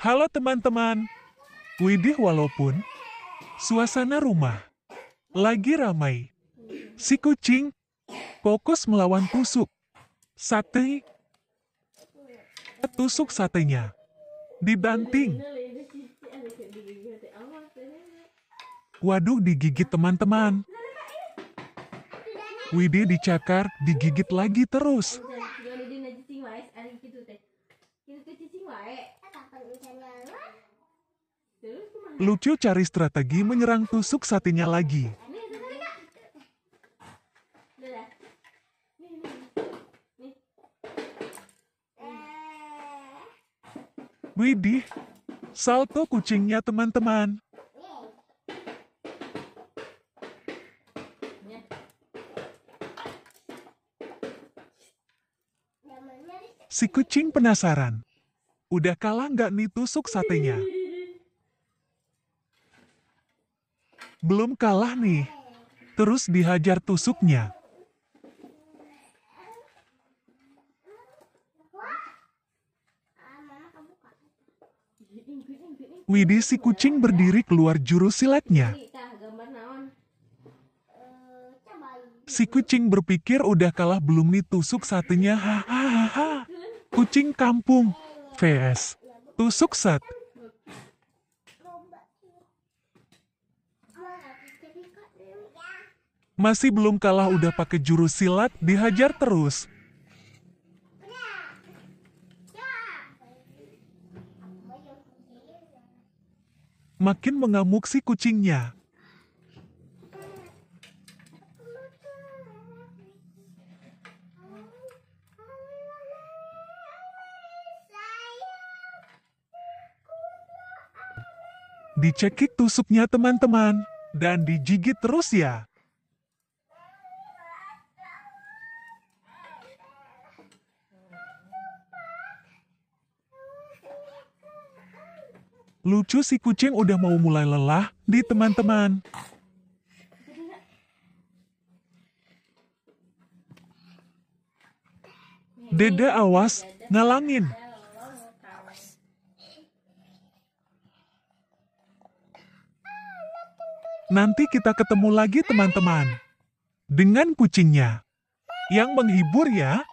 Halo teman-teman. Widih walaupun suasana rumah lagi ramai. Si kucing fokus melawan tusuk. Sate tusuk satenya dibanting. Waduh digigit teman-teman. Widih dicakar, digigit lagi terus. Lucu cari strategi menyerang tusuk satenya lagi. Widih, salto kucingnya teman-teman. Si kucing penasaran. Udah kalah nggak nih tusuk satenya? Belum kalah nih. Terus dihajar tusuknya. Widih si kucing berdiri keluar juru silatnya. Si kucing berpikir udah kalah belum nih tusuk satunya. Hahaha. Kucing kampung. VS. Tusuk sat. Masih belum kalah udah pakai jurus silat, dihajar terus. Makin mengamuk si kucingnya. Dicekik tusuknya teman-teman, dan dijigit terus ya. Lucu si kucing udah mau mulai lelah di teman-teman. Deda awas, ngalangin. Nanti kita ketemu lagi teman-teman. Dengan kucingnya. Yang menghibur ya.